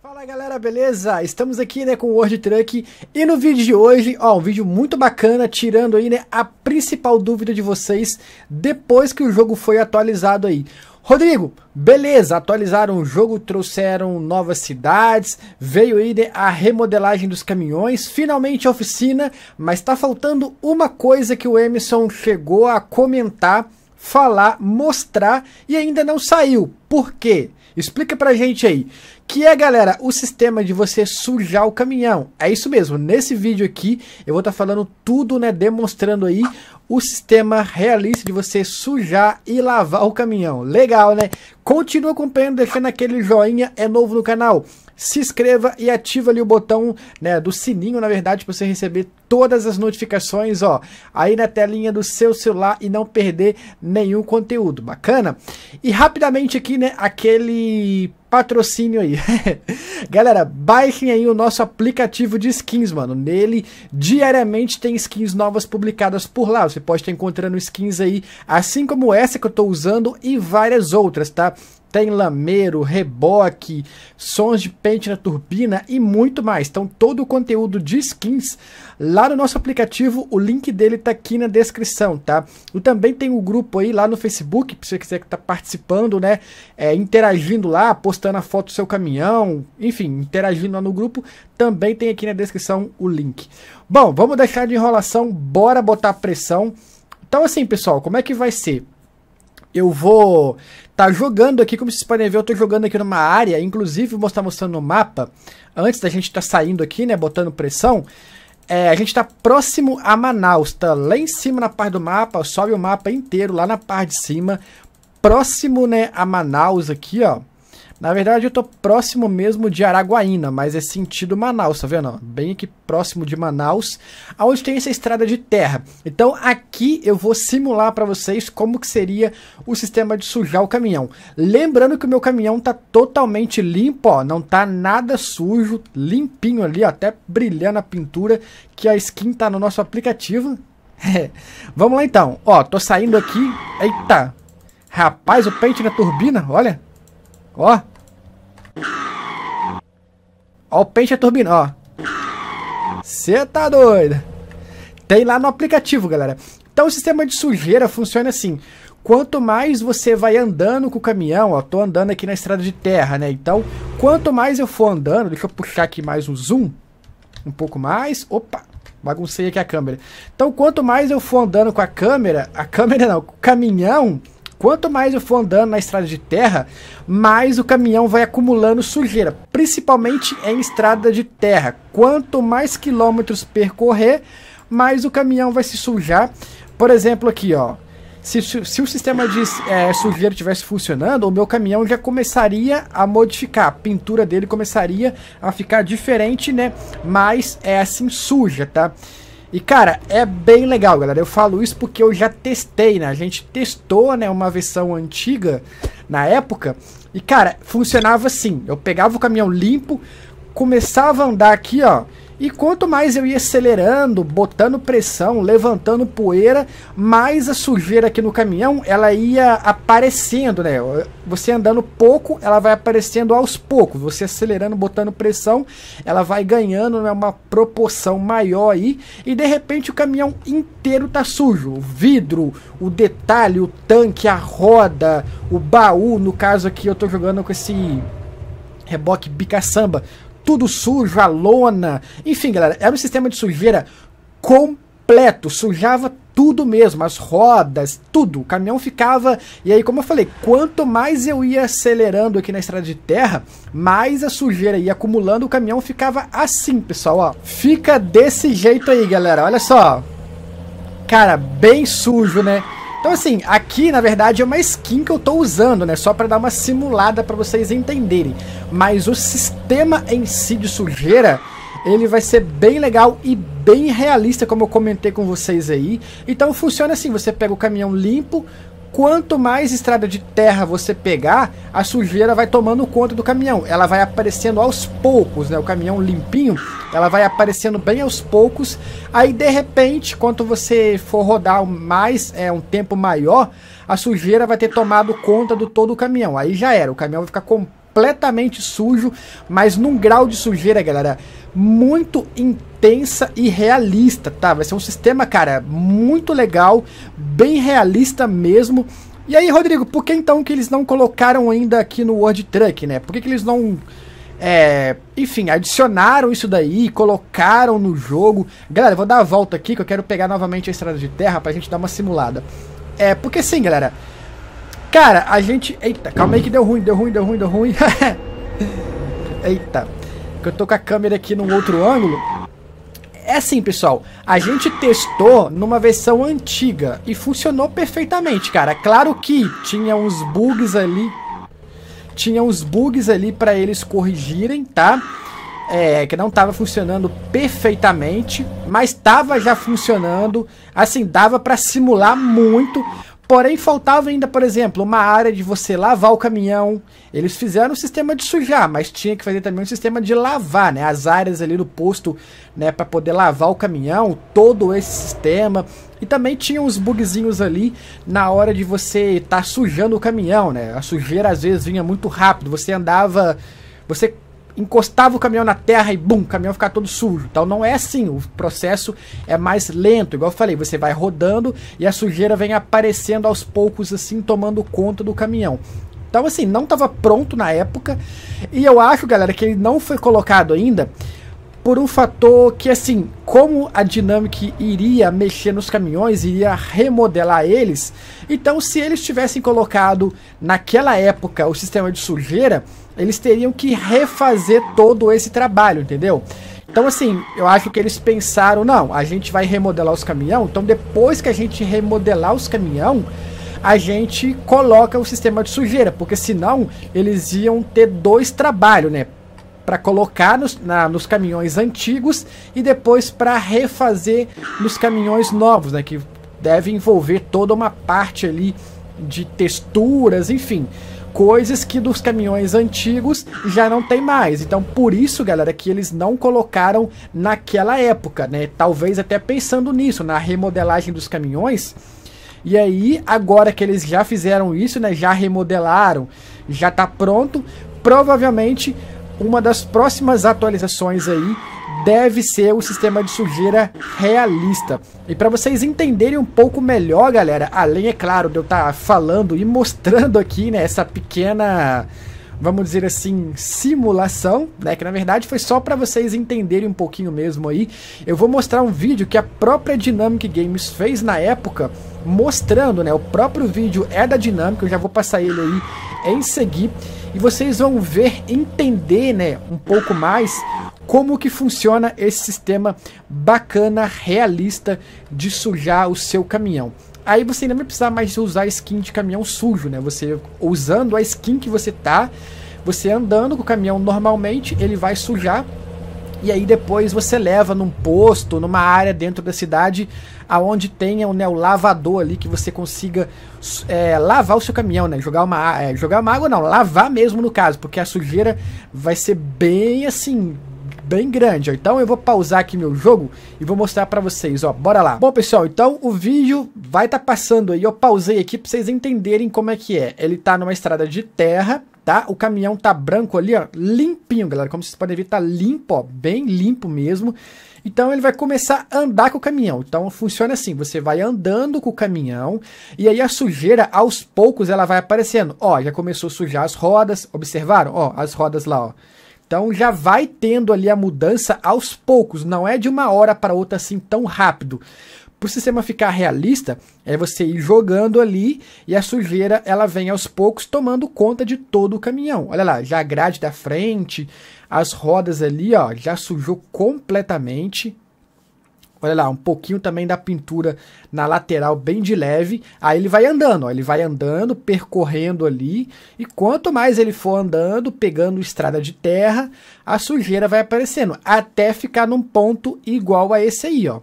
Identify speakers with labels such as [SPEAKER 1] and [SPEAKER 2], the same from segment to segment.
[SPEAKER 1] Fala galera, beleza? Estamos aqui né, com o World Truck e no vídeo de hoje, ó, um vídeo muito bacana, tirando aí né, a principal dúvida de vocês depois que o jogo foi atualizado aí. Rodrigo, beleza, atualizaram o jogo, trouxeram novas cidades, veio aí né, a remodelagem dos caminhões, finalmente a oficina, mas tá faltando uma coisa que o Emerson chegou a comentar falar, mostrar e ainda não saiu. Por quê? Explica pra gente aí. Que é, galera, o sistema de você sujar o caminhão. É isso mesmo. Nesse vídeo aqui, eu vou estar tá falando tudo, né, demonstrando aí o sistema realista de você sujar e lavar o caminhão. Legal, né? Continua acompanhando, deixando aquele joinha, é novo no canal. Se inscreva e ativa ali o botão né, do sininho, na verdade, para você receber todas as notificações, ó, aí na telinha do seu celular e não perder nenhum conteúdo. Bacana? E rapidamente aqui, né, aquele patrocínio aí. Galera, baixem aí o nosso aplicativo de skins, mano. Nele, diariamente tem skins novas publicadas por lá. Você pode estar encontrando skins aí, assim como essa que eu estou usando e várias outras, tá? tem lameiro, reboque, sons de pente na turbina e muito mais. Então, todo o conteúdo de skins lá no nosso aplicativo, o link dele tá aqui na descrição, tá? E também tem o um grupo aí lá no Facebook, se você quiser que tá participando, né? É, interagindo lá, postando a foto do seu caminhão, enfim, interagindo lá no grupo, também tem aqui na descrição o link. Bom, vamos deixar de enrolação, bora botar pressão. Então, assim, pessoal, como é que vai ser? Eu vou estar tá jogando aqui, como vocês podem ver, eu estou jogando aqui numa área, inclusive vou estar mostrando no mapa, antes da gente estar tá saindo aqui, né, botando pressão, é, a gente está próximo a Manaus, tá lá em cima na parte do mapa, sobe o mapa inteiro lá na parte de cima, próximo, né, a Manaus aqui, ó, na verdade, eu tô próximo mesmo de Araguaína, mas é sentido Manaus, tá vendo? Bem aqui próximo de Manaus, aonde tem essa estrada de terra. Então, aqui eu vou simular para vocês como que seria o sistema de sujar o caminhão. Lembrando que o meu caminhão tá totalmente limpo, ó, não tá nada sujo, limpinho ali, ó, até brilhando a pintura que a skin tá no nosso aplicativo. Vamos lá então. Ó, tô saindo aqui. Eita. Rapaz, o pente na turbina, olha. Ó. Ó o pente a turbina, ó. Você tá doido? Tem lá no aplicativo, galera. Então o sistema de sujeira funciona assim. Quanto mais você vai andando com o caminhão, ó, tô andando aqui na estrada de terra, né? Então, quanto mais eu for andando, deixa eu puxar aqui mais um zoom, um pouco mais, opa, baguncei aqui a câmera. Então, quanto mais eu for andando com a câmera, a câmera não, com o caminhão, Quanto mais eu for andando na estrada de terra, mais o caminhão vai acumulando sujeira, principalmente em estrada de terra. Quanto mais quilômetros percorrer, mais o caminhão vai se sujar. Por exemplo, aqui, ó. Se, se, o sistema de é, sujeira tivesse funcionando, o meu caminhão já começaria a modificar, a pintura dele começaria a ficar diferente, né? Mas é assim suja, tá? E cara, é bem legal, galera. Eu falo isso porque eu já testei, né? A gente testou, né, uma versão antiga na época. E cara, funcionava assim. Eu pegava o caminhão limpo, começava a andar aqui, ó e quanto mais eu ia acelerando, botando pressão, levantando poeira, mais a sujeira aqui no caminhão, ela ia aparecendo, né? Você andando pouco, ela vai aparecendo aos poucos. Você acelerando, botando pressão, ela vai ganhando né, uma proporção maior aí. E de repente o caminhão inteiro tá sujo. O vidro, o detalhe, o tanque, a roda, o baú. No caso aqui eu tô jogando com esse reboque bicaçamba tudo sujo, a lona. Enfim, galera, era um sistema de sujeira completo, sujava tudo mesmo, as rodas, tudo. O caminhão ficava. E aí, como eu falei, quanto mais eu ia acelerando aqui na estrada de terra, mais a sujeira ia acumulando, o caminhão ficava assim, pessoal, ó. Fica desse jeito aí, galera. Olha só. Cara, bem sujo, né? Então assim, aqui na verdade é uma skin que eu estou usando, né? Só para dar uma simulada para vocês entenderem. Mas o sistema em si de sujeira, ele vai ser bem legal e bem realista, como eu comentei com vocês aí. Então funciona assim, você pega o caminhão limpo, quanto mais estrada de terra você pegar, a sujeira vai tomando conta do caminhão. Ela vai aparecendo aos poucos, né? O caminhão limpinho, ela vai aparecendo bem aos poucos. Aí de repente, quando você for rodar mais, é um tempo maior, a sujeira vai ter tomado conta do todo o caminhão. Aí já era, o caminhão vai ficar completamente sujo, mas num grau de sujeira, galera, muito intensa e realista, tá? Vai ser um sistema, cara, muito legal, bem realista mesmo. E aí, Rodrigo, por que então que eles não colocaram ainda aqui no World Truck, né? Por que, que eles não é, enfim, adicionaram isso daí, colocaram no jogo. Galera, vou dar a volta aqui que eu quero pegar novamente a estrada de terra pra gente dar uma simulada. É, porque sim, galera, Cara, a gente... Eita, calma aí que deu ruim, deu ruim, deu ruim, deu ruim. Eita. Que eu tô com a câmera aqui num outro ângulo. É assim, pessoal. A gente testou numa versão antiga e funcionou perfeitamente, cara. Claro que tinha uns bugs ali. Tinha uns bugs ali pra eles corrigirem, tá? É, que não estava funcionando perfeitamente, mas estava já funcionando. Assim, dava para simular muito. Porém, faltava ainda, por exemplo, uma área de você lavar o caminhão. Eles fizeram um sistema de sujar, mas tinha que fazer também um sistema de lavar, né? As áreas ali no posto, né? Para poder lavar o caminhão, todo esse sistema. E também tinha uns bugzinhos ali na hora de você estar tá sujando o caminhão, né? A sujeira às vezes vinha muito rápido, você andava. Você encostava o caminhão na terra e bum, o caminhão ficava todo sujo. Então Não é assim, o processo é mais lento, igual eu falei, você vai rodando e a sujeira vem aparecendo aos poucos assim, tomando conta do caminhão. Então assim, não estava pronto na época, e eu acho, galera, que ele não foi colocado ainda por um fator que assim, como a Dynamic iria mexer nos caminhões, iria remodelar eles, então se eles tivessem colocado naquela época o sistema de sujeira, eles teriam que refazer todo esse trabalho, entendeu? Então, assim, eu acho que eles pensaram, não, a gente vai remodelar os caminhão, então depois que a gente remodelar os caminhão, a gente coloca o sistema de sujeira, porque senão eles iam ter dois trabalhos, né? Para colocar nos, na, nos caminhões antigos e depois para refazer nos caminhões novos, né? Que deve envolver toda uma parte ali de texturas, enfim coisas que dos caminhões antigos já não tem mais. Então, por isso, galera, que eles não colocaram naquela época, né? Talvez até pensando nisso, na remodelagem dos caminhões. E aí, agora que eles já fizeram isso, né? Já remodelaram, já tá pronto. Provavelmente uma das próximas atualizações aí deve ser o sistema de sujeira realista. E para vocês entenderem um pouco melhor, galera, além, é claro, de eu estar tá falando e mostrando aqui, né, essa pequena vamos dizer assim, simulação, né? Que na verdade foi só para vocês entenderem um pouquinho mesmo aí. Eu vou mostrar um vídeo que a própria Dynamic Games fez na época, mostrando, né? O próprio vídeo é da Dynamic, eu já vou passar ele aí em seguir e vocês vão ver, entender, né, um pouco mais como que funciona esse sistema bacana, realista de sujar o seu caminhão. Aí você não vai precisar mais usar skin de caminhão sujo, né? Você usando a skin que você tá, você andando com o caminhão normalmente, ele vai sujar e aí depois você leva num posto, numa área dentro da cidade, aonde tenha né, o lavador ali que você consiga é, lavar o seu caminhão, né? Jogar uma, é, jogar uma água não, lavar mesmo no caso, porque a sujeira vai ser bem assim, bem grande. Então eu vou pausar aqui meu jogo e vou mostrar para vocês, ó. Bora lá. Bom, pessoal, então o vídeo vai estar tá passando aí. Eu pausei aqui para vocês entenderem como é que é. Ele tá numa estrada de terra, tá? O caminhão tá branco ali, ó, limpinho, galera. Como vocês podem ver, tá limpo, ó, bem limpo mesmo. Então ele vai começar a andar com o caminhão. Então funciona assim, você vai andando com o caminhão e aí a sujeira aos poucos ela vai aparecendo. Ó, já começou a sujar as rodas, observaram? Ó, as rodas lá, ó. Então já vai tendo ali a mudança aos poucos, não é de uma hora para outra assim tão rápido. Para o sistema ficar realista, é você ir jogando ali e a sujeira ela vem aos poucos tomando conta de todo o caminhão. Olha lá, já a grade da frente, as rodas ali, ó, já sujou completamente. Olha lá, um pouquinho também da pintura na lateral, bem de leve. Aí ele vai andando, ó, ele vai andando, percorrendo ali. E quanto mais ele for andando, pegando estrada de terra, a sujeira vai aparecendo, até ficar num ponto igual a esse aí, ó.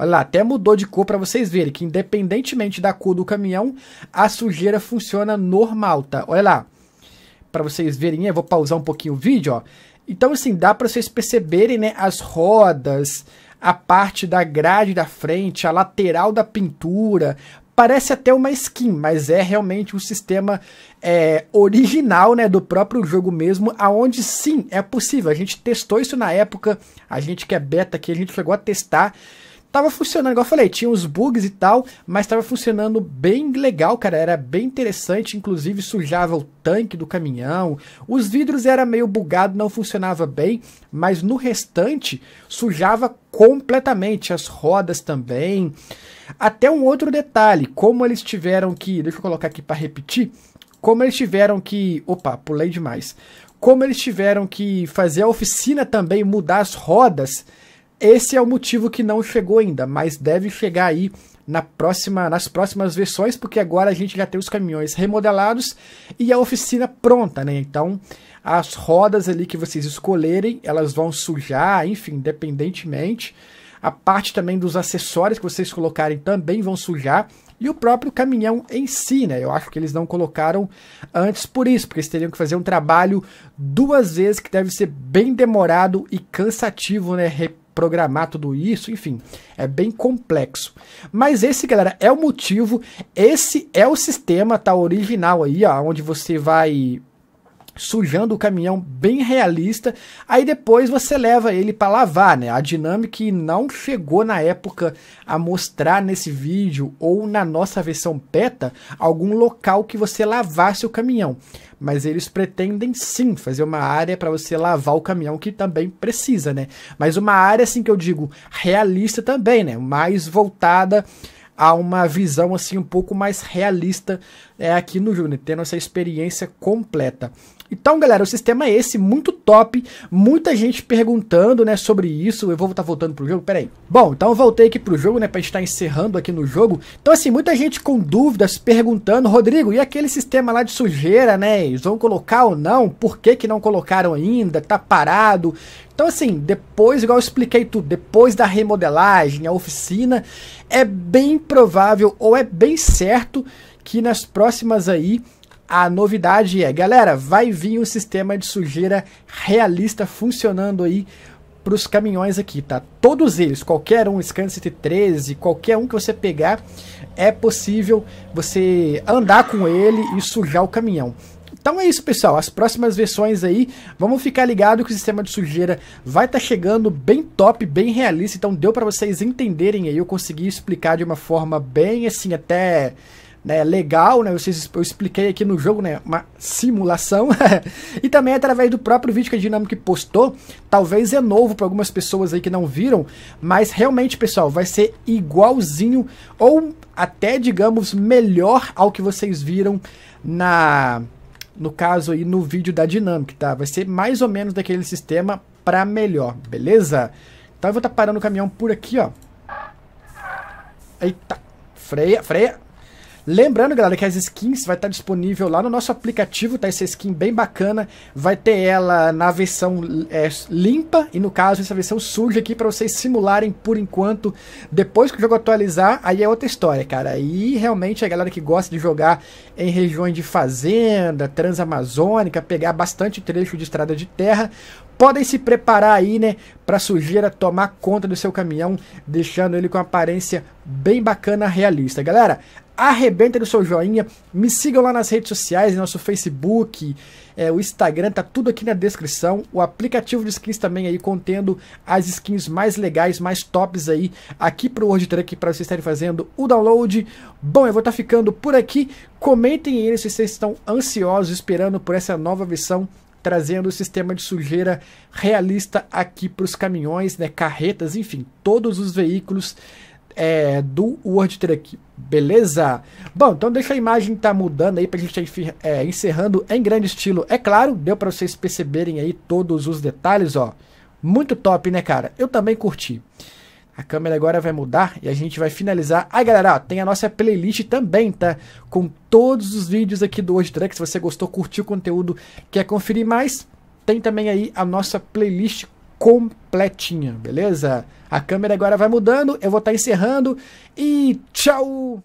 [SPEAKER 1] Olha lá, até mudou de cor para vocês verem que independentemente da cor do caminhão, a sujeira funciona normal, tá? Olha lá. Para vocês verem, eu vou pausar um pouquinho o vídeo, ó. Então assim, dá para vocês perceberem, né, as rodas, a parte da grade da frente, a lateral da pintura, parece até uma skin, mas é realmente um sistema é, original né, do próprio jogo mesmo, aonde sim é possível. A gente testou isso na época, a gente que é beta aqui, a gente chegou a testar Tava funcionando, igual eu falei, tinha uns bugs e tal, mas tava funcionando bem legal, cara. Era bem interessante, inclusive sujava o tanque do caminhão. Os vidros era meio bugado, não funcionava bem, mas no restante sujava completamente as rodas também. Até um outro detalhe, como eles tiveram que, deixa eu colocar aqui para repetir, como eles tiveram que, opa, pulei demais. Como eles tiveram que fazer a oficina também mudar as rodas, esse é o motivo que não chegou ainda, mas deve chegar aí na próxima, nas próximas versões, porque agora a gente já tem os caminhões remodelados e a oficina pronta, né? Então, as rodas ali que vocês escolherem, elas vão sujar, enfim, independentemente. A parte também dos acessórios que vocês colocarem também vão sujar. E o próprio caminhão em si, né? Eu acho que eles não colocaram antes por isso, porque eles teriam que fazer um trabalho duas vezes que deve ser bem demorado e cansativo, né? programar tudo isso, enfim, é bem complexo. Mas esse, galera, é o motivo, esse é o sistema, tá original aí, ó, onde você vai sujando o caminhão bem realista. Aí depois você leva ele para lavar, né? A dinâmica não chegou na época a mostrar nesse vídeo ou na nossa versão beta algum local que você lavasse o caminhão. Mas eles pretendem sim fazer uma área para você lavar o caminhão que também precisa, né? Mas uma área assim que eu digo realista também, né? Mais voltada a uma visão assim um pouco mais realista é aqui no jogo, tendo essa experiência completa. Então, galera, o sistema é esse, muito top. Muita gente perguntando, né, sobre isso. Eu vou estar tá voltando pro jogo, peraí. Bom, então eu voltei aqui pro jogo, né, pra gente estar encerrando aqui no jogo. Então, assim, muita gente com dúvidas, perguntando, Rodrigo, e aquele sistema lá de sujeira, né, eles vão colocar ou não? Por que que não colocaram ainda? Tá parado? Então, assim, depois, igual eu expliquei tudo, depois da remodelagem, a oficina, é bem provável ou é bem certo que nas próximas aí a novidade é, galera, vai vir um sistema de sujeira realista funcionando aí para os caminhões aqui, tá? Todos eles, qualquer um, Scan 13 qualquer um que você pegar, é possível você andar com ele e sujar o caminhão. Então é isso, pessoal. As próximas versões aí, vamos ficar ligado que o sistema de sujeira vai estar tá chegando bem top, bem realista. Então deu para vocês entenderem aí, eu consegui explicar de uma forma bem assim até né, legal, né, eu, eu expliquei aqui no jogo, né, uma simulação, e também através do próprio vídeo que a Dinâmica postou, talvez é novo para algumas pessoas aí que não viram, mas realmente, pessoal, vai ser igualzinho, ou até, digamos, melhor ao que vocês viram na... No caso aí, no vídeo da Dinâmica, tá? Vai ser mais ou menos daquele sistema para melhor, beleza? Então eu vou estar tá parando o caminhão por aqui, ó. Eita, freia, freia. Lembrando, galera, que as skins vai estar disponível lá no nosso aplicativo, tá? Essa skin bem bacana. Vai ter ela na versão é, limpa e, no caso, essa versão suja aqui para vocês simularem por enquanto. Depois que o jogo atualizar, aí é outra história, cara. E realmente a galera que gosta de jogar em regiões de fazenda, transamazônica, pegar bastante trecho de estrada de terra, podem se preparar aí, né, para sujeira tomar conta do seu caminhão, deixando ele com aparência bem bacana, realista. Galera, arrebenta do seu joinha, me sigam lá nas redes sociais, nosso Facebook, é, o Instagram, tá tudo aqui na descrição. O aplicativo de skins também aí, contendo as skins mais legais, mais tops aí, aqui pro World Truck, para vocês estarem fazendo o download. Bom, eu vou estar tá ficando por aqui. Comentem aí se vocês estão ansiosos, esperando por essa nova versão trazendo o sistema de sujeira realista aqui para os caminhões, né, carretas, enfim, todos os veículos é, do World Truck. Beleza? Bom, então deixa a imagem tá mudando aí para a gente é, encerrando em grande estilo. É claro, deu para vocês perceberem aí todos os detalhes, ó. Muito top, né, cara? Eu também curti. A câmera agora vai mudar e a gente vai finalizar. Aí, galera, ó, tem a nossa playlist também, tá? Com todos os vídeos aqui do Hoje Track. Se você gostou, curtiu o conteúdo, quer conferir mais, tem também aí a nossa playlist completinha, beleza? A câmera agora vai mudando, eu vou estar tá encerrando e tchau!